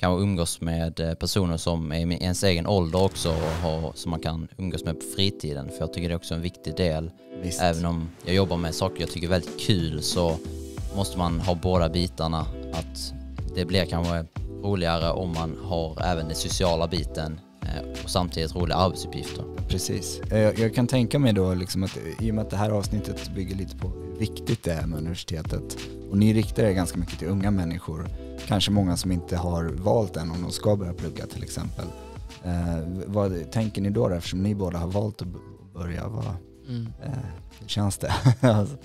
kanske umgås med eh, personer som är i ens egen ålder också och har, som man kan umgås med på fritiden. För jag tycker det är också en viktig del. Visst. Även om jag jobbar med saker jag tycker är väldigt kul så måste man ha båda bitarna. Att det blir kanske roligare om man har även den sociala biten eh, och samtidigt roliga arbetsuppgifter. Precis. Eh, jag, jag kan tänka mig då liksom att i och med att det här avsnittet bygger lite på hur viktigt det är med universitetet och ni riktar er ganska mycket till unga människor kanske många som inte har valt än om de ska börja plugga till exempel. Eh, vad tänker ni då, då eftersom ni båda har valt att börja? Vad, mm. eh, känns det? Alltså.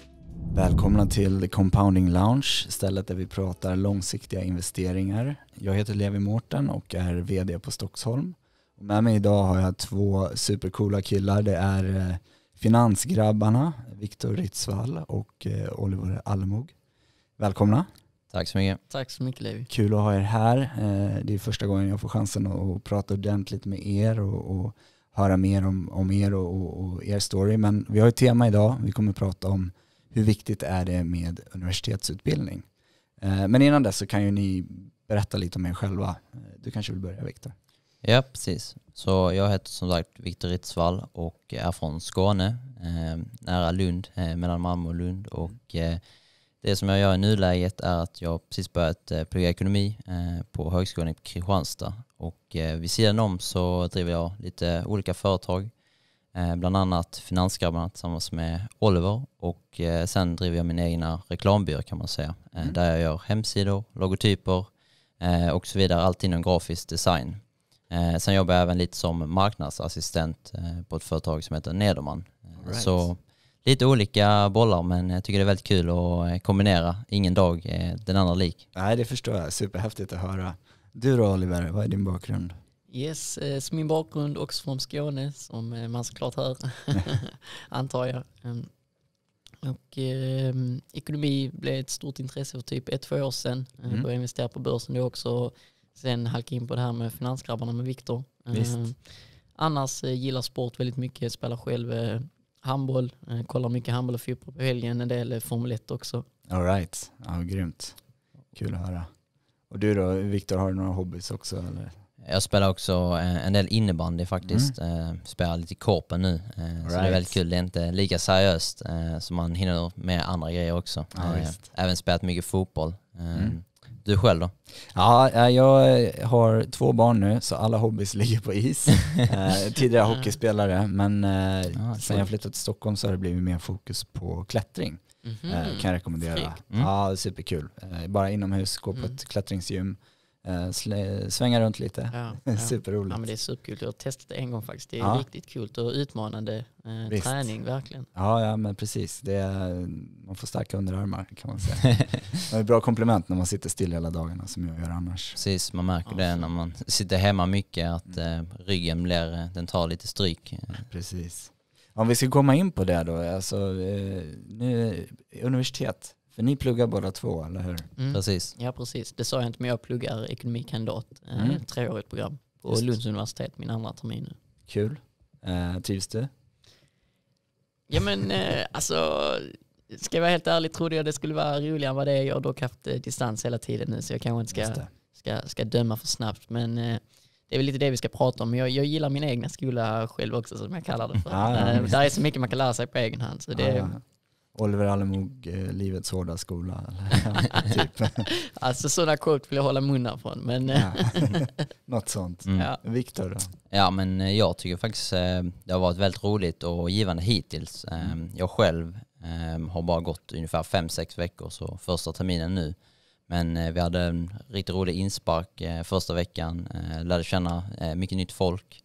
Välkomna till Compounding Lounge, stället där vi pratar långsiktiga investeringar. Jag heter Levi Mårten och är vd på Stocksholm. Med mig idag har jag två supercoola killar. Det är eh, finansgrabbarna Viktor Ritsvall och eh, Oliver Almog. Välkomna. Tack så mycket. Tack så mycket Levi. Kul att ha er här. Eh, det är första gången jag får chansen att prata ordentligt med er och, och höra mer om, om er och, och, er story. Men vi har ett tema idag. Vi kommer att prata om hur viktigt är det med universitetsutbildning. Eh, men innan dess så kan ju ni berätta lite om er själva. Eh, du kanske vill börja Viktor? Ja, precis. Så jag heter som sagt Viktor Ritsvall och är från Skåne, nära Lund, mellan Malmö och Lund. Och, det som jag gör i nuläget är att jag precis börjat eh, plugga ekonomi eh, på Högskolan i Kristianstad och eh, vid sidan om så driver jag lite olika företag, bland annat Finansgrabbarna tillsammans med Oliver och sen driver jag min egna reklambyrå kan man säga, mm. där jag gör hemsidor, logotyper och så vidare, allt inom grafisk design. Sen jobbar jag även lite som marknadsassistent på ett företag som heter Nederman. Right. Så lite olika bollar men jag tycker det är väldigt kul att eh, kombinera. Ingen dag den andra lik. Nej, det förstår jag. Superhäftigt att höra. Du då Oliver, vad är din bakgrund? Yes, eh, så min bakgrund också från Skåne som eh, man såklart hör, antar jag. Ehm, och, eh, ekonomi blev ett stort intresse för typ ett, två år sedan. Mm. Jag började investera på börsen då också. Sen halkade in på det här med finansgrabbarna med Viktor. Eh, annars eh, gillar sport väldigt mycket, spelar själv handboll, eh, kollar mycket handboll och fotboll på helgen, en del Formel 1 också. Alright, ja, grymt. Kul att höra. Och du då, Viktor, har du några hobbys också? Eller? Jag spelar också eh, en del innebandy faktiskt. Mm. Eh, spelar lite i korpen nu. Right. Så det är väldigt kul. Det är inte lika seriöst så man hinner med andra grejer också. Ja, Även spelat mycket fotboll. Mm. Du själv då? Ja, eh, jag har två barn nu så alla hobbys ligger på is. Eh, tidigare mm. hockeyspelare men eh, ah, sen jag flyttade till Stockholm så har det blivit mer fokus på klättring. Mm -hmm. Kan jag rekommendera. Mm. Ja, superkul. Bara inomhus, gå på mm. ett klättringsgym Eh, svänga runt lite. Ja, Superroligt. Ja, men det är superkul. Jag har testat det en gång faktiskt. Det är ja. riktigt kul och utmanande eh, träning verkligen. Ja, ja men precis. Det är, man får starka underarmar kan man säga. det är ett bra komplement när man sitter still hela dagarna som jag gör annars. Precis, man märker ja, det när man sitter hemma mycket att mm. eh, ryggen blir, eh, den tar lite stryk. Precis. Om vi ska komma in på det då, alltså, eh, nu, universitet för ni pluggar båda två, eller hur? Mm. Precis. Ja, precis. Det sa jag inte, men jag pluggar ekonomikandidat. Eh, mm. Ett treårigt program på Just. Lunds universitet, min andra termin nu. Kul. Eh, trivs du? Ja, men eh, alltså, ska jag vara helt ärlig trodde jag det skulle vara roligare än vad det är. Jag har dock haft eh, distans hela tiden nu, så jag kanske inte ska, ska, ska döma för snabbt. Men eh, det är väl lite det vi ska prata om. Jag, jag gillar min egna skola själv också som jag kallar det för. Ah, eh, ja, där är så mycket man kan lära sig på egen hand. Så det, ah, ja. Oliver Alemog, eh, livets hårda skola. typ. alltså sådana quote vill jag hålla munnen från. Men eh. Något sånt. Mm. Ja. Viktor då? Ja men eh, jag tycker faktiskt det har varit väldigt roligt och givande hittills. Mm. Jag själv har bara gått ungefär fem sex veckor så första terminen nu. Men vi hade en riktigt rolig inspark första veckan, lärde känna mycket nytt folk.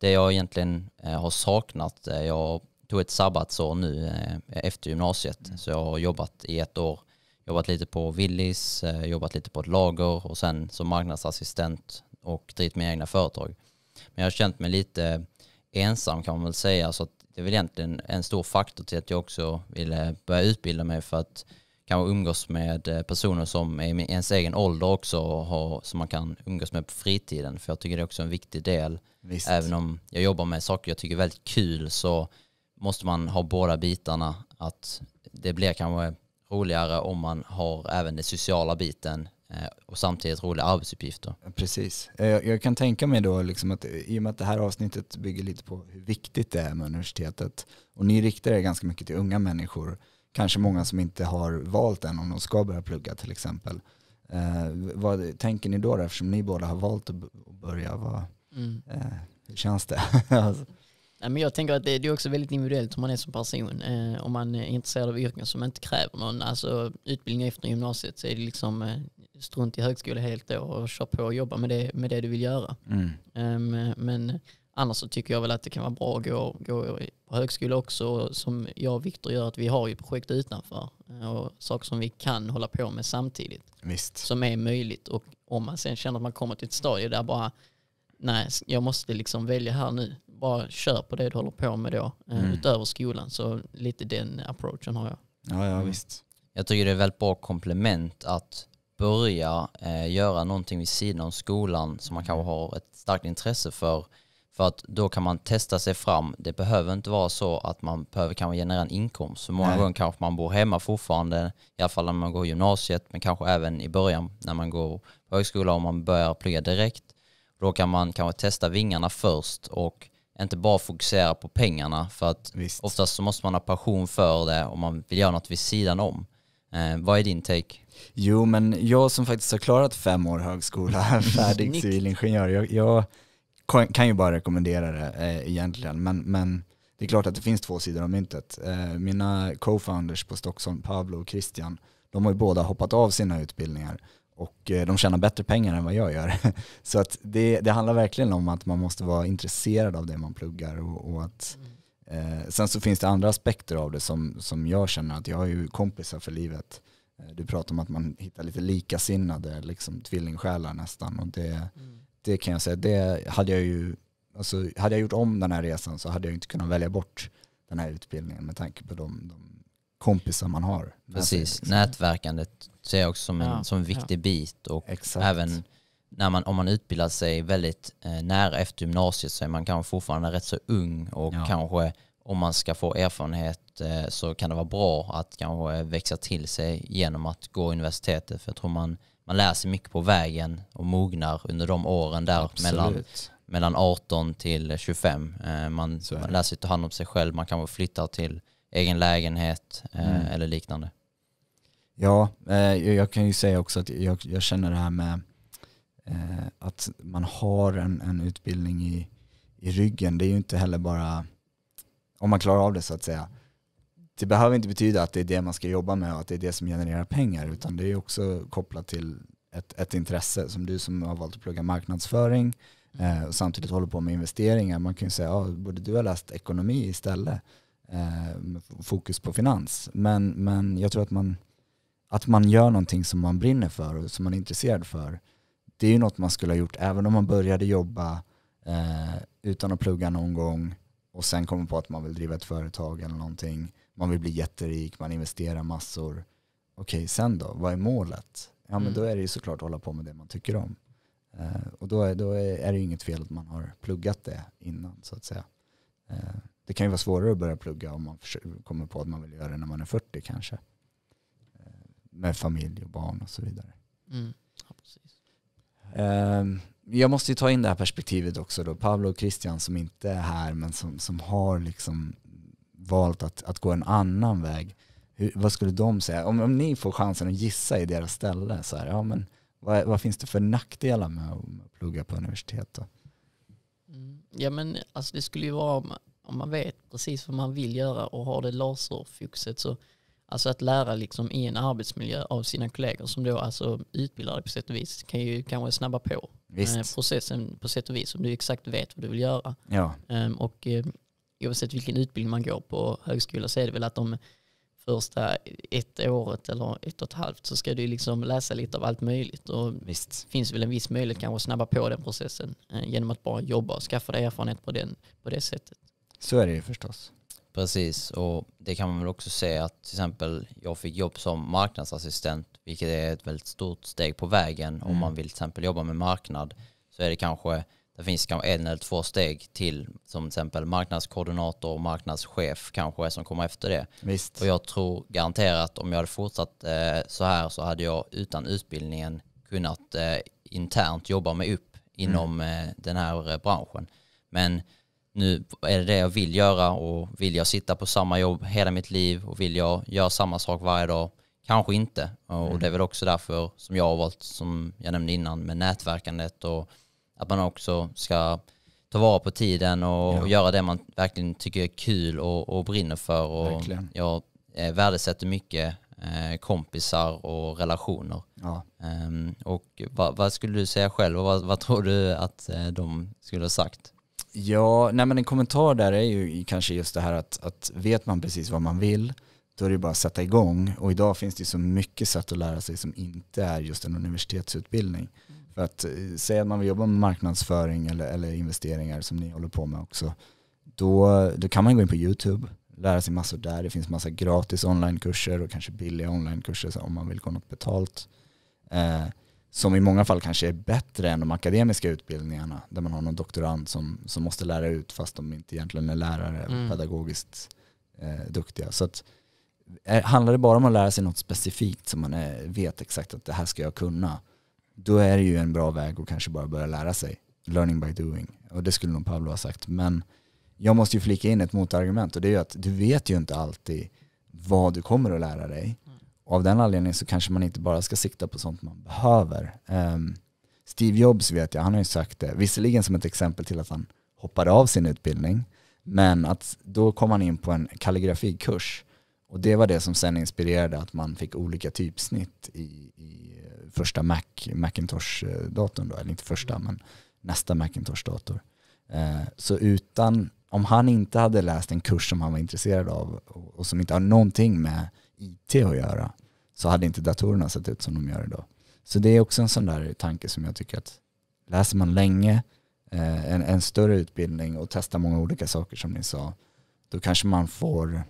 Det jag egentligen har saknat, jag tog ett sabbatsår nu eh, efter gymnasiet. Mm. Så jag har jobbat i ett år, jobbat lite på Willys, eh, jobbat lite på ett lager och sen som marknadsassistent och drivit mina egna företag. Men jag har känt mig lite ensam kan man väl säga. Så det är väl egentligen en stor faktor till att jag också ville börja utbilda mig för att kanske umgås med eh, personer som är i ens egen ålder också och har, som man kan umgås med på fritiden. För jag tycker det är också en viktig del. Visst. Även om jag jobbar med saker jag tycker är väldigt kul så måste man ha båda bitarna. Att det blir kanske roligare om man har även den sociala biten eh, och samtidigt roliga arbetsuppgifter. Precis. Eh, jag, kan tänka mig då liksom att eh, i och med att det här avsnittet bygger lite på hur viktigt det är med universitetet och ni riktar er ganska mycket till unga människor, kanske många som inte har valt än om de ska börja plugga till exempel. vad tänker ni då, då eftersom ni båda har valt att börja? Vad, mm. hur känns det? Alltså men jag tänker att det, det är också väldigt individuellt hur man är som person. Eh, om man är intresserad av yrken som inte kräver någon alltså, utbildning efter gymnasiet så är det liksom eh, strunt i högskola helt då och kör på och jobba med det, med det du vill göra. Mm. Eh, men annars så tycker jag väl att det kan vara bra att gå, gå på högskola också. Som jag och Viktor gör att vi har ju projekt utanför eh, och saker som vi kan hålla på med samtidigt. Visst. Som är möjligt och om man sen känner att man kommer till ett stadie där bara nej, jag måste liksom välja här nu bara kör på det du håller på med då, eh, mm. utöver skolan. Så lite den approachen har jag. Ja, ja mm. visst. Jag tycker det är väldigt bra komplement att börja eh, göra någonting vid sidan av skolan som man kanske har ett starkt intresse för. För att då kan man testa sig fram. Det behöver inte vara så att man behöver kanske generera en inkomst. Så många Nej. gånger kanske man bor hemma fortfarande, i alla fall när man går gymnasiet, men kanske även i början när man går på högskola och man börjar plugga direkt. Då kan man kanske testa vingarna först och inte bara fokusera på pengarna för att Visst. oftast så måste man ha passion för det om man vill göra något vid sidan om. Eh, vad är din take? Jo, men jag som faktiskt har klarat fem år högskola, färdig civilingenjör, jag, jag, kan ju bara rekommendera det eh, egentligen, men, men det är klart att det finns två sidor av myntet. Eh, mina co-founders på Stockholm, Pablo och Christian, de har ju båda hoppat av sina utbildningar och eh, de tjänar bättre pengar än vad jag gör. Så att det, det handlar verkligen om att man måste vara intresserad av det man pluggar. Och, och att, eh, sen så finns det andra aspekter av det som, som jag känner att jag har ju kompisar för livet. Eh, du pratar om att man hittar lite likasinnade, liksom tvillingsjälar nästan. Och det, mm. det kan jag säga, det hade jag ju, alltså, hade jag gjort om den här resan så hade jag inte kunnat välja bort den här utbildningen med tanke på de, de kompisar man har. Precis, nätverkandet ser jag också som en, ja, som viktig ja. bit och Exakt. även när man, om man utbildar sig väldigt eh, nära efter gymnasiet så är man kanske fortfarande rätt så ung och ja. kanske om man ska få erfarenhet eh, så kan det vara bra att kanske växa till sig genom att gå universitetet för jag tror man, man lär sig mycket på vägen och mognar under de åren där mellan mellan 18 till 25. Eh, man, man lär sig ta hand om sig själv, man kanske flyttar till egen lägenhet eh, mm. eller liknande. Ja, eh, jag kan ju säga också att jag, jag känner det här med eh, att man har en, en utbildning i, i ryggen. Det är ju inte heller bara, om man klarar av det så att säga, det behöver inte betyda att det är det man ska jobba med och att det är det som genererar pengar utan det är också kopplat till ett, ett intresse som du som har valt att plugga marknadsföring mm. eh, och samtidigt håller på med investeringar. Man kan ju säga, att ja, borde du ha läst ekonomi istället? Eh, fokus på finans. Men, men jag tror att man, att man gör någonting som man brinner för och som man är intresserad för. Det är ju något man skulle ha gjort även om man började jobba eh, utan att plugga någon gång och sen kommer på att man vill driva ett företag eller någonting. Man vill bli jätterik, man investerar massor. Okej, sen då? Vad är målet? Ja, men mm. då är det ju såklart att hålla på med det man tycker om. Eh, och då är, då är det ju inget fel att man har pluggat det innan så att säga. Eh, det kan ju vara svårare att börja plugga om man kommer på att man vill göra det när man är 40 kanske. Eh, med familj och barn och så vidare. Mm. Ja, precis. Ehm, jag måste ju ta in det här perspektivet också då. Pablo och Christian som inte är här men som, som har liksom valt att, att gå en annan väg. Hur, vad skulle de säga? Om, om ni får chansen att gissa i deras ställe, så här, ja, men vad, vad finns det för nackdelar med att plugga på universitet? Då? Mm. Ja men alltså det skulle ju vara om man vet precis vad man vill göra och har det laserfokuset så Alltså att lära liksom i en arbetsmiljö av sina kollegor som då alltså utbildar på sätt och vis kan ju kanske snabba på eh, Visst. processen på sätt och vis om du exakt vet vad du vill göra. Ja. Ehm, och eh, oavsett vilken utbildning man går på högskola så är det väl att de första ett året eller ett och ett halvt så ska du liksom läsa lite av allt möjligt. Och Visst. finns det väl en viss möjlighet kanske att snabba på den processen eh, genom att bara jobba och skaffa dig erfarenhet på, den, på det sättet. Så är det ju förstås. Precis, och det kan man väl också säga att till exempel jag fick jobb som marknadsassistent, vilket är ett väldigt stort steg på vägen. Mm. Om man vill till exempel jobba med marknad så är det kanske, det finns kanske en eller två steg till, som till exempel marknadskoordinator och marknadschef kanske är som kommer efter det. Visst. Och jag tror garanterat om jag hade fortsatt eh, så här så hade jag utan utbildningen kunnat eh, internt jobba mig upp inom mm. eh, den här branschen. Men nu är det det jag vill göra och vill jag sitta på samma jobb hela mitt liv och vill jag göra samma sak varje dag? Kanske inte. Mm. det är väl också därför som jag har valt, som jag nämnde innan, med nätverkandet och att man också ska ta vara på tiden och ja. göra det man verkligen tycker är kul och, och brinner för. Och verkligen. jag eh, värdesätter mycket eh, kompisar och relationer. Ja. Ehm, och vad, vad, skulle du säga själv och vad, vad tror du att eh, de skulle ha sagt? Ja, nej men en kommentar där är ju kanske just det här att, att vet man precis vad man vill, då är det bara att sätta igång. Och idag finns det så mycket sätt att lära sig som inte är just en universitetsutbildning. Mm. För att eh, säga att man vill jobba med marknadsföring eller, eller investeringar som ni håller på med också, då, då kan man gå in på YouTube, lära sig massor där. Det finns massa gratis onlinekurser och kanske billiga onlinekurser om man vill gå något betalt. Eh, som i många fall kanske är bättre än de akademiska utbildningarna där man har någon doktorand som, som måste lära ut fast de inte egentligen är lärare mm. pedagogiskt eh, duktiga. Så att, är, eh, handlar det bara om att lära sig något specifikt som man är, eh, vet exakt att det här ska jag kunna, då är det ju en bra väg att kanske bara börja lära sig. Learning by doing. Och det skulle nog Pablo ha sagt. Men jag måste ju flika in ett motargument och det är ju att du vet ju inte alltid vad du kommer att lära dig. Och av den anledningen så kanske man inte bara ska sikta på sånt man behöver. Um, Steve Jobs vet jag, han har ju sagt det, visserligen som ett exempel till att han hoppade av sin utbildning, men att då kom han in på en kalligrafikurs och det var det som sen inspirerade att man fick olika typsnitt i, i första Mac, Macintosh-datorn då, eller inte första men nästa Macintosh-dator. Uh, så utan, om han inte hade läst en kurs som han var intresserad av och, och som inte har någonting med IT att göra så hade inte datorerna sett ut som de gör idag. Så det är också en sån där tanke som jag tycker att läser man länge eh, en, en större utbildning och testar många olika saker som ni sa, då kanske man får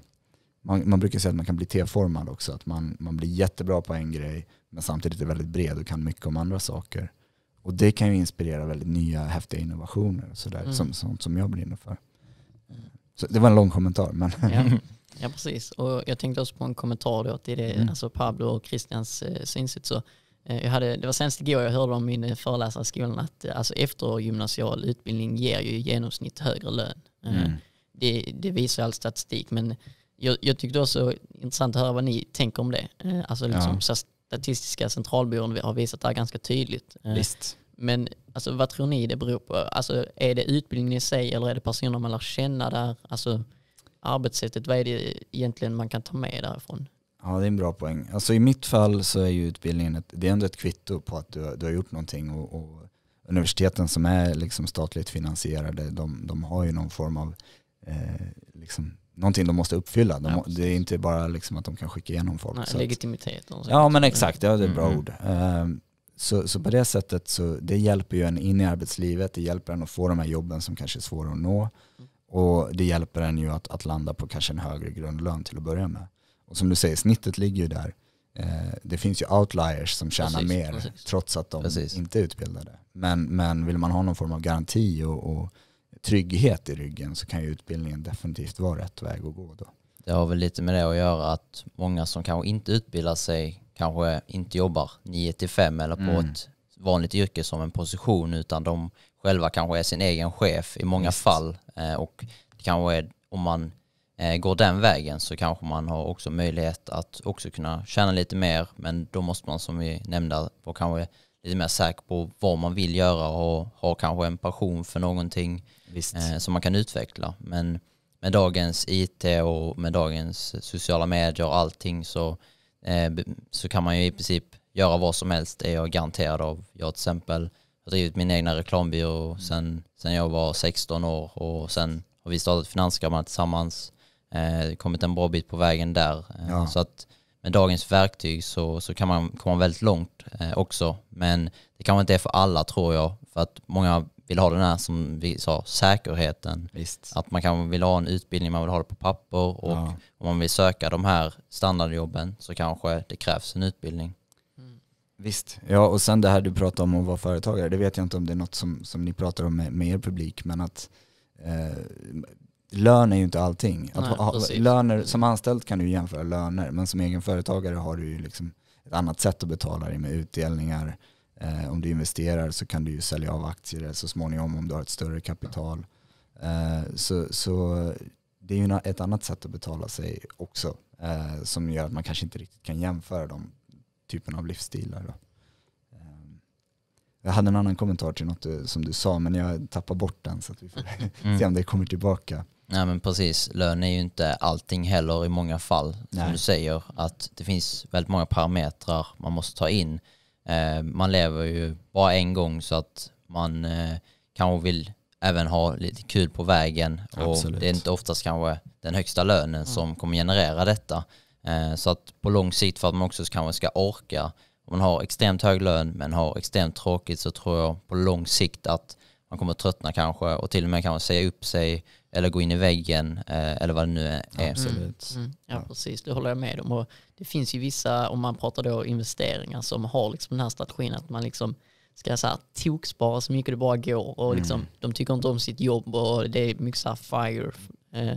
man, man, brukar säga att man kan bli T-formad också, att man, man blir jättebra på en grej men samtidigt är väldigt bred och kan mycket om andra saker. Och det kan ju inspirera väldigt nya häftiga innovationer och sådär, mm. som, sånt som jag brinner för. Så det var en lång kommentar. Men ja. Ja, precis. Och jag tänkte också på en kommentar då till det, mm. alltså Pablo och Christians eh, synsätt. Så, eh, jag hade, det var senast igår jag hörde om min eh, föreläsare i skolan att eh, alltså eftergymnasial utbildning ger ju i genomsnitt högre lön. Eh, mm. det, det, visar all statistik, men jag, jag tyckte också intressant att höra vad ni tänker om det. Eh, alltså liksom, ja. Statistiska centralbyrån har visat det här ganska tydligt. Eh, Visst. Men alltså, vad tror ni det beror på? Alltså, är det utbildningen i sig eller är det personer man lär känna där? Alltså, arbetssättet, vad är det egentligen man kan ta med därifrån? Ja, det är en bra poäng. Alltså i mitt fall så är ju utbildningen ett, det är ändå ett kvitto på att du, du har gjort någonting och, och universiteten som är liksom statligt finansierade, de, de har ju någon form av eh, liksom, någonting de måste uppfylla. De, ja, det är inte bara liksom att de kan skicka igenom folk. Nej, så legitimitet. Att, ja men exakt, ja, det är ett bra mm. ord. Um, så, så på det sättet så det hjälper ju en in i arbetslivet, det hjälper en att få de här jobben som kanske är svåra att nå. Mm. Och det hjälper en ju att, att landa på kanske en högre grundlön till att börja med. Och som du säger, snittet ligger ju där. Eh, det finns ju outliers som tjänar precis, mer precis. trots att de precis. inte är utbildade. Men, men vill man ha någon form av garanti och, och, trygghet i ryggen så kan ju utbildningen definitivt vara rätt väg att gå då. Det har väl lite med det att göra att många som kanske inte utbildar sig kanske inte jobbar 9 5 eller på mm. ett vanligt yrke som en position utan de själva kanske är sin egen chef i många Just. fall. Eh, och det kanske är, om man eh, går den vägen så kanske man har också möjlighet att också kunna tjäna lite mer. Men då måste man som vi nämnde vara kanske lite mer säker på vad man vill göra och ha kanske en passion för någonting Visst. Eh, som man kan utveckla. Men med dagens IT och med dagens sociala medier och allting så, så kan man ju i princip göra vad som helst är jag garanterad av. Jag till exempel har drivit min egna reklambyrå sen, sen jag var 16 år och sen har vi startat Finanskammaren tillsammans. Eh, kommit en bra bit på vägen där. Eh, ja. Så att med dagens verktyg så, så kan man komma väldigt långt eh, också. Men det kanske inte är för alla tror jag. För att många vill ha den här, som vi sa, säkerheten. Visst. Att man kanske vill ha en utbildning, man vill ha det på papper och ja. om man vill söka de här standardjobben så kanske det krävs en utbildning. Visst, ja och sen det här du pratar om att vara företagare, det vet jag inte om det är något som, som ni pratar om med, med er publik, men att eh, lön är ju inte allting. Att, ha, löner, som anställd kan du jämföra löner, men som egen företagare har du ju liksom ett annat sätt att betala dig med utdelningar. Eh, om du investerar så kan du ju sälja av aktier så småningom om du har ett större kapital. Eh, så, så det är ju ett annat sätt att betala sig också eh, som gör att man kanske inte riktigt kan jämföra dem typen av livsstilar. Då. Ehm, jag hade en annan kommentar till något eh, som du sa, men jag tappar bort den så att vi får mm. se om det kommer tillbaka. Nej men precis, lön är ju inte allting heller i många fall. Som Nej. du säger, att det finns väldigt många parametrar man måste ta in. Eh, man lever ju bara en gång så att man eh, kanske vill även ha lite kul på vägen. Absolut. Och det är inte oftast kanske den högsta lönen mm. som kommer generera detta. Eh, så att på lång sikt för att man också kanske ska orka, om man har extremt hög lön men har extremt tråkigt så tror jag på lång sikt att man kommer tröttna kanske och till och med kanske säga upp sig eller gå in i väggen eh, eller vad det nu är. Mm. Absolut. Mm, mm. Ja, precis, det håller jag med om. Och det finns ju vissa, om man pratar då investeringar, som har liksom den här strategin att man liksom ska så här, tokspara så mycket det bara går och liksom, mm. de tycker inte om sitt jobb och det är mycket så här fire Eh,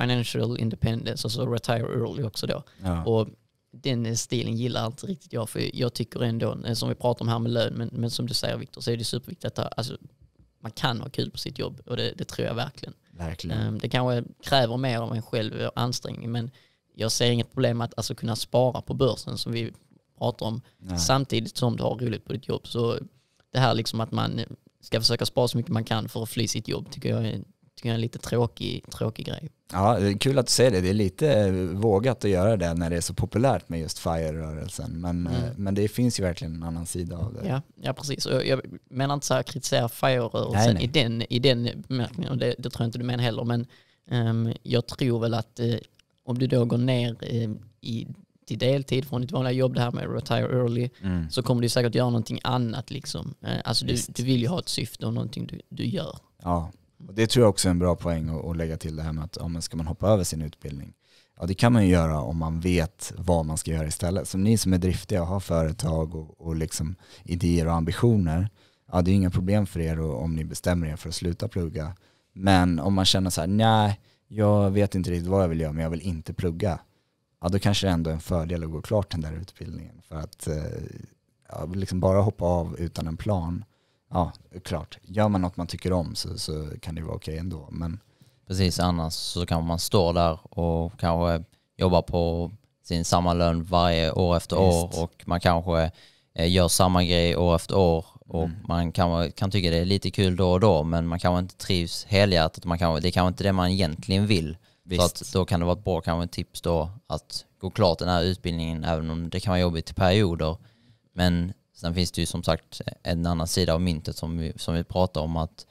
financial independence och så alltså retire early också då. Ja. Och den stilen gillar inte riktigt jag. För jag tycker ändå, eh, som vi pratar om här med lön, men, men som du säger Viktor, så är det superviktigt att ta, alltså, man kan ha kul på sitt jobb och det, det tror jag verkligen. verkligen. Um, det kanske kräver mer av en själv ansträngning, men jag ser inget problem med att alltså, kunna spara på börsen som vi pratar om, Nej. samtidigt som du har roligt på ditt jobb. Så det här liksom att man ska försöka spara så mycket man kan för att fly sitt jobb tycker jag är Tycker jag är en lite tråkig, tråkig grej. Ja, kul att du säger det. Det är lite eh, vågat att göra det när det är så populärt med just FIRE-rörelsen. Men, eh, mm. men det finns ju verkligen en annan sida av det. Ja, ja precis. Och jag menar inte så här kritisera FIRE-rörelsen i den, i den bemärkningen. Det, det tror jag inte du menar heller. Men um, jag tror väl att uh, om du då går ner uh, i till deltid från ditt vanliga jobb, det här med retire early, mm. så kommer du säkert göra någonting annat. Liksom. Alltså du, du vill ju ha ett syfte och någonting du, du gör. Ja, och det tror jag också är en bra poäng att, att lägga till det här med att om man ska man hoppa över sin utbildning? Ja, det kan man ju göra om man vet vad man ska göra istället. Så ni som är driftiga och har företag och, och liksom idéer och ambitioner, ja, det är inga problem för er om ni bestämmer er för att sluta plugga. Men om man känner så här, nej, jag vet inte riktigt vad jag vill göra, men jag vill inte plugga. Ja, då kanske det ändå är en fördel att gå klart den där utbildningen. För att eh, ja, liksom bara hoppa av utan en plan, Ja, klart. Gör man något man tycker om så, så kan det vara okej okay ändå. Men... Precis, annars så kan man stå där och kanske jobba på sin samma lön varje år efter Just. år och man kanske eh, gör samma grej år efter år och mm. man kan, kan tycka det är lite kul då och då men man kanske inte trivs helhjärtat. Man kan, det är kanske inte det man egentligen vill. Visst. Så att då kan det vara ett bra kanske tips då att gå klart den här utbildningen även om det kan vara jobbigt i perioder. Men Sen finns det ju som sagt en annan sida av myntet som vi, som vi pratar om att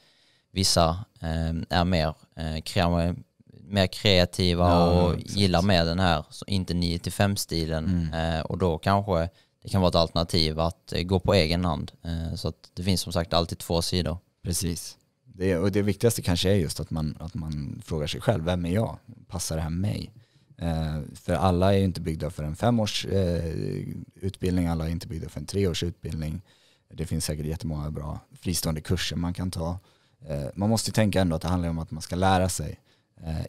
vissa eh, är mer, eh, kre mer kreativa ja, och exakt. gillar mer den här, inte 9-5-stilen. Mm. Eh, och då kanske det kan vara ett alternativ att eh, gå på egen hand. Eh, så det finns som sagt alltid två sidor. Precis. Det, och det viktigaste kanske är just att man, att man frågar sig själv, vem är jag? Passar det här mig? Eh, för alla är ju inte byggda för en femårs eh, utbildning, alla är inte byggda för en treårs utbildning. Det finns säkert jättemånga bra fristående kurser man kan ta. Eh, man måste tänka ändå att det handlar om att man ska lära sig.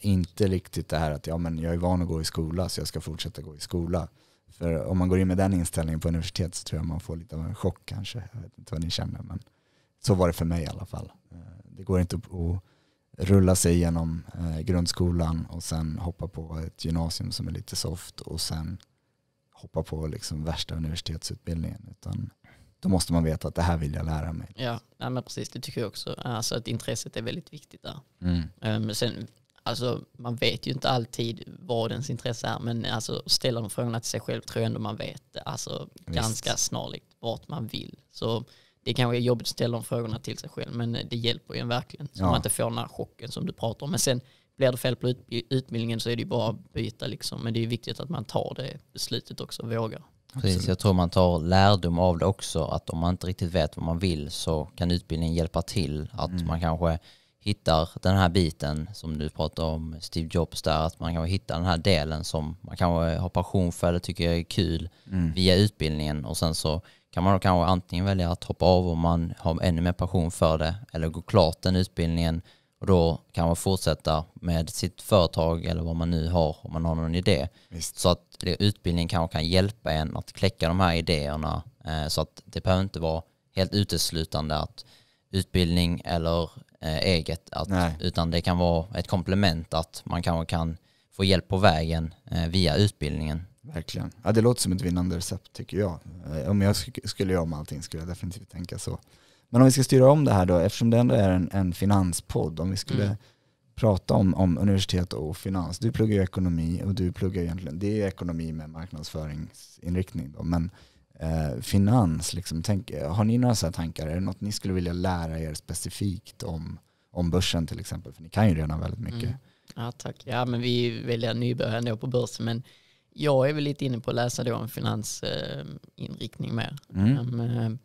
Inte riktigt det här att ja, men jag är van att gå i skola så jag ska fortsätta gå i skola. För om man går in med den inställningen på universitet så tror jag man får lite av en chock kanske. Jag vet inte vad ni känner men så var det för mig i alla fall. Det går inte att rulla sig igenom eh, grundskolan och sen hoppa på ett gymnasium som är lite soft och sen hoppa på liksom värsta universitetsutbildningen. Utan då måste man veta att det här vill jag lära mig. Ja, ja men precis. Det tycker jag också. Alltså att intresset är väldigt viktigt där. Mm. Um, sen, alltså, man vet ju inte alltid vad ens intresse är, men alltså, ställer man frågorna till sig själv tror jag ändå man vet alltså, ganska snarligt vart man vill. Så det kanske är jobbigt att ställa de frågorna till sig själv, men eh, det hjälper ju en verkligen. Så ja. man inte får den här chocken som du pratar om. Men sen blir det fel på utbildningen så är det ju bara att byta liksom. Men det är viktigt att man tar det beslutet också och vågar. Precis, jag tror man tar lärdom av det också. Att om man inte riktigt vet vad man vill så kan utbildningen hjälpa till. Att mm. man kanske hittar den här biten som du pratade om Steve Jobs där, att man kan hitta den här delen som man kanske har passion för eller tycker är kul mm. via utbildningen och sen så kan man då kanske antingen välja att hoppa av om man har ännu mer passion för det eller gå klart den utbildningen och då kan man fortsätta med sitt företag eller vad man nu har om man har någon idé. Visst. Så att utbildningen kanske kan hjälpa en att kläcka de här idéerna eh, så att det behöver inte vara helt uteslutande att utbildning eller eh, eget att, utan det kan vara ett komplement att man kanske kan få hjälp på vägen eh, via utbildningen. Verkligen. Ja, det låter som ett vinnande recept tycker jag. Eh, om jag skulle göra om allting skulle jag definitivt tänka så. Men om vi ska styra om det här då, eftersom det ändå är en, en finanspodd, om vi skulle mm. prata om, om universitet och finans. Du pluggar ju ekonomi och du pluggar egentligen, det är ekonomi med marknadsföringsinriktning då, men eh, finans, liksom, tänk, har ni några sådana tankar? Är det något ni skulle vilja lära er specifikt om, om börsen till exempel? För ni kan ju redan väldigt mycket. Mm. Ja tack, ja men vi väljer väldigt nybörjare ändå på börsen, men jag är väl lite inne på att läsa då en finansinriktning mer. Mm. Ehm, ehm,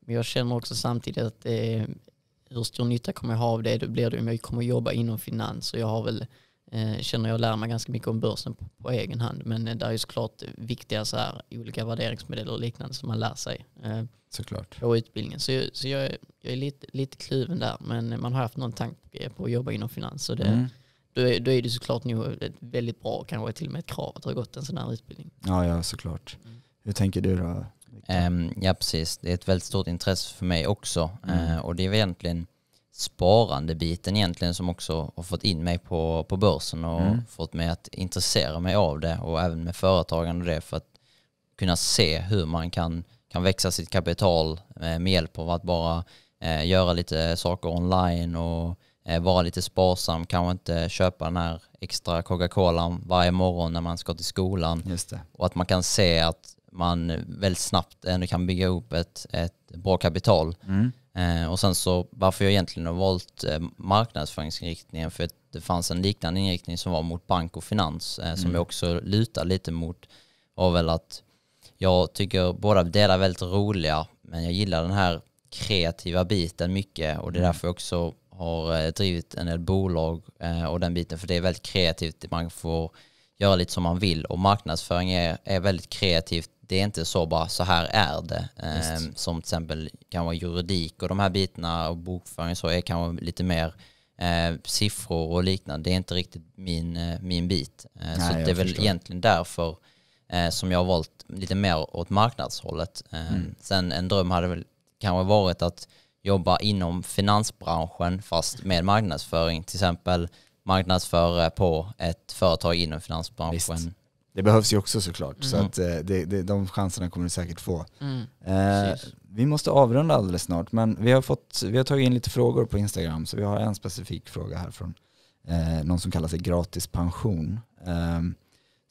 men jag känner också samtidigt att det, eh, hur stor nytta kommer jag ha av det? Det blir det om jag kommer jobba inom finans och jag har väl eh, känner jag lär mig ganska mycket om börsen på, på egen hand. Men eh, det är ju såklart viktiga så här, olika värderingsmodeller och liknande som man lär sig ehm, såklart. på utbildningen. Så, så jag, jag är lite, lite kluven där. Men man har haft någon tanke på att jobba inom finans. Så det, mm då är, då är det såklart nog ett väldigt bra, kanske till och med ett krav att ha gått en sån här utbildning. Ja, ja såklart. Mm. Hur tänker du då? Um, ja, precis. Det är ett väldigt stort intresse för mig också. Mm. Uh, och det är egentligen sparandebiten egentligen som också har fått in mig på, på börsen och mm. fått mig att intressera mig av det och även med företagande och det för att kunna se hur man kan, kan växa sitt kapital eh, med hjälp av att bara eh, göra lite saker online och Eh, vara lite sparsam, kanske inte köpa den här extra Coca-Colan varje morgon när man ska till skolan. Och att man kan se att man väldigt snabbt ändå kan bygga upp ett, ett bra kapital. Mm. Eh, och sen så varför jag egentligen har valt eh, marknadsföringsinriktningen för att det fanns en liknande inriktning som var mot bank och finans som mm. jag också lutar lite mot var väl att jag tycker båda delar är väldigt roliga men jag gillar den här kreativa biten mycket och det är mm. därför jag också har eh, drivit en del bolag eh, och den biten, för det är väldigt kreativt. Man får göra lite som man vill och marknadsföring är, är väldigt kreativt. Det är inte så bara så här är det. Eh, Just. Som till exempel kan vara juridik och de här bitarna och bokföring så är kanske lite mer siffror och liknande. Det är inte riktigt min, min bit. Nej, så det är väl egentligen därför som jag har valt lite mer åt marknadshållet. Mm. Sen en dröm hade väl kanske varit att jobbar inom finansbranschen fast med marknadsföring. Till exempel marknadsföra på ett företag inom finansbranschen. Visst. Det behövs ju också såklart. Mm. Så att eh, det, det, de chanserna kommer du säkert få. Mm. Eh, vi måste avrunda alldeles snart men vi har, fått, vi har tagit in lite frågor på Instagram så vi har en specifik fråga här från eh, någon som kallar sig Gratis Pension. Eh,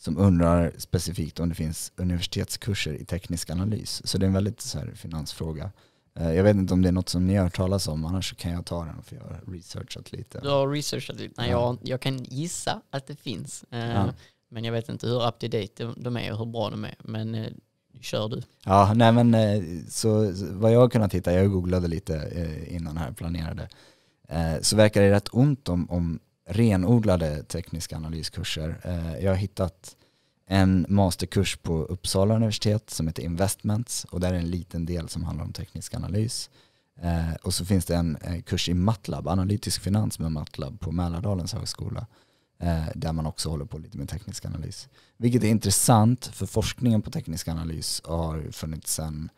som undrar specifikt om det finns universitetskurser i teknisk analys. Så det är en väldigt så här, finansfråga. Eh, jag vet inte om det är något som ni har hört talas om, annars kan jag ta den för jag har researchat lite. Du har researchat lite? Nej, jag, jag kan gissa att det finns. Eh, ja. Men jag vet inte hur up to date de är och hur bra de är. Men eh, kör du. Ja, nej men så vad jag har kunnat hitta, jag googlade lite innan här, planerade, så verkar det rätt ont om, om renodlade tekniska analyskurser. Jag har hittat en masterkurs på Uppsala universitet som heter Investments och där är en liten del som handlar om teknisk analys. Eh, och så finns det en eh, kurs i Matlab, analytisk finans med Matlab på Mälardalens högskola eh, där man också håller på lite med teknisk analys. Vilket är intressant för forskningen på teknisk analys har funnits sedan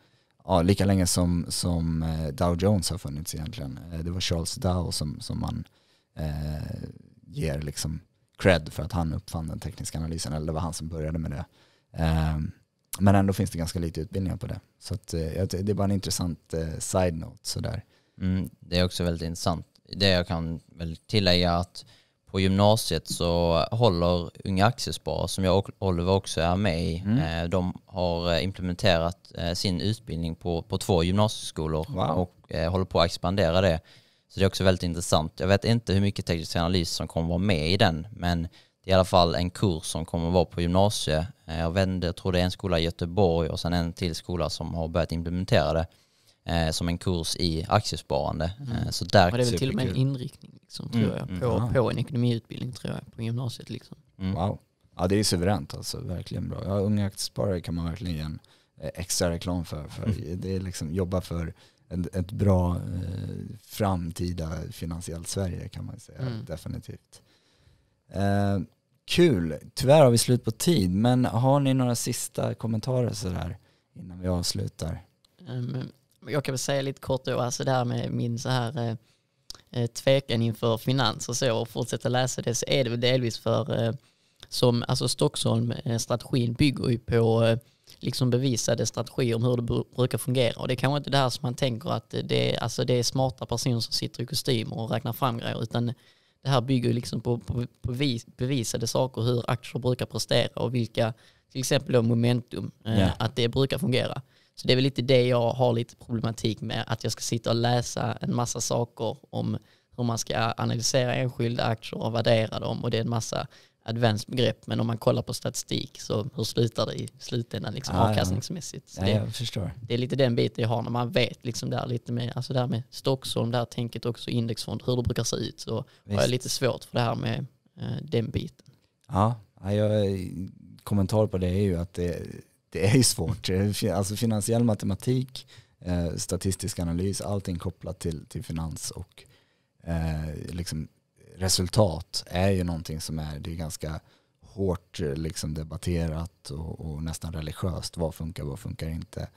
ja, lika länge som, som eh, Dow Jones har funnits egentligen. Eh, det var Charles Dow som, som man eh, ger liksom cred för att han uppfann den tekniska analysen, eller det var han som började med det. Ehm, men ändå finns det ganska lite utbildningar på det. Så att, eh, det är bara en intressant eh, side-note sådär. Mm, det är också väldigt intressant. Det jag kan väl tillägga att på gymnasiet så håller Unga Aktiesparare, som jag och Oliver också är med i, mm. Eh, de har implementerat sin utbildning på, på två gymnasieskolor wow. och håller på att expandera det. Så det är också väldigt intressant. Jag vet inte hur mycket teknisk analys som kommer vara med i den, men det är i alla fall en kurs som kommer vara på gymnasiet. Eh, jag vände, jag tror det är en skola i Göteborg och sen en till skola som har börjat implementera det eh, som en kurs i aktiesparande. Mm. Eh, så där och det är väl till och med en inriktning liksom, mm. jag, på, mm. på en ekonomiutbildning tror jag, på gymnasiet. Liksom. Mm. Wow. Ja det är suveränt alltså, verkligen bra. Ja, unga aktiesparare kan man verkligen ge en eh, extra reklam för. för mm. det är liksom, jobba för ett, ett bra eh, framtida finansiellt Sverige kan man säga mm. definitivt. Eh, kul, tyvärr har vi slut på tid men har ni några sista kommentarer sådär innan vi avslutar? Mm, jag kan väl säga lite kort då, alltså det här med min så här eh, eh, tvekan inför finans och så och fortsätta läsa det så är det väl delvis för eh, som alltså Stockholm-strategin eh, bygger ju på liksom bevisade strategier om hur det brukar fungera. Och det är kanske inte det här som man tänker att det är, alltså det är smarta personer som sitter i kostymer och räknar fram grejer, utan det här bygger liksom på, på, på vis, bevisade saker, hur aktier brukar prestera och vilka, till exempel momentum, yeah. att det brukar fungera. Så det är väl lite det jag har lite problematik med, att jag ska sitta och läsa en massa saker om hur man ska analysera enskilda aktier och värdera dem och det är en massa advanced begrepp, men om man kollar på statistik så hur slutar det i slutändan liksom ah, avkastningsmässigt? Ja, det, jag förstår. Det är lite den biten jag har när man vet liksom där lite alltså med, alltså där med Stockholm, där tänket också indexfond, hur det brukar se ut så Visst. har jag lite svårt för det här med eh, den biten. Ja, jag, kommentar på det är ju att det, det är svårt. Alltså finansiell matematik, eh, statistisk analys, allting kopplat till, till finans och eh, liksom resultat är ju någonting som är, det är ganska hårt eh, liksom debatterat och, och nästan religiöst. Vad funkar, vad funkar inte?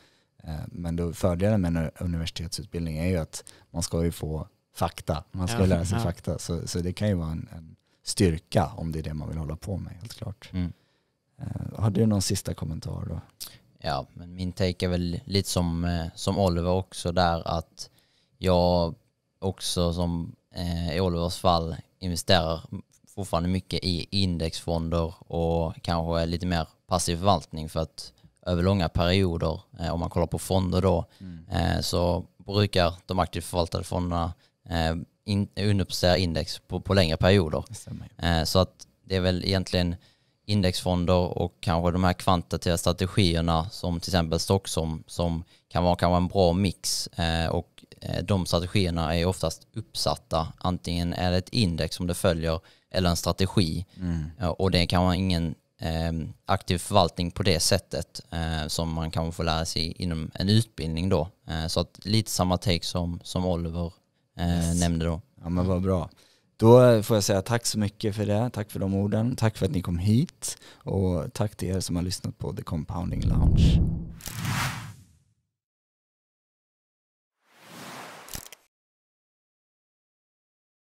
Eh, men då, fördelen med en universitetsutbildning är ju att man ska ju få fakta. Man ska ja, lära sig ja. fakta. Så, så det kan ju vara en, en, styrka om det är det man vill hålla på med helt klart. Mm. Eh, har du någon sista kommentar då? Ja, men min take är väl lite som, som Oliver också där att jag också som i Olivers fall investerar fortfarande mycket i indexfonder och kanske lite mer passiv förvaltning för att över långa perioder, eh, om man kollar på fonder då, mm. eh, så brukar de aktivt förvaltade fonderna eh, underprestera index på, på längre perioder. Eh, så att det är väl egentligen indexfonder och kanske de här kvantitativa strategierna som till exempel Stock som, som kan vara en bra mix eh, och Eh, de strategierna är oftast uppsatta. Antingen är det ett index som du följer eller en strategi. Mm. Eh, och det kan vara ingen eh, aktiv förvaltning på det sättet eh, som man kan få lära sig inom en utbildning då. Eh, så att lite samma take som, som Oliver eh, yes. nämnde då. Ja men vad bra. Då får jag säga tack så mycket för det. Tack för de orden. Tack för att ni kom hit. Och tack till er som har lyssnat på The Compounding Lounge.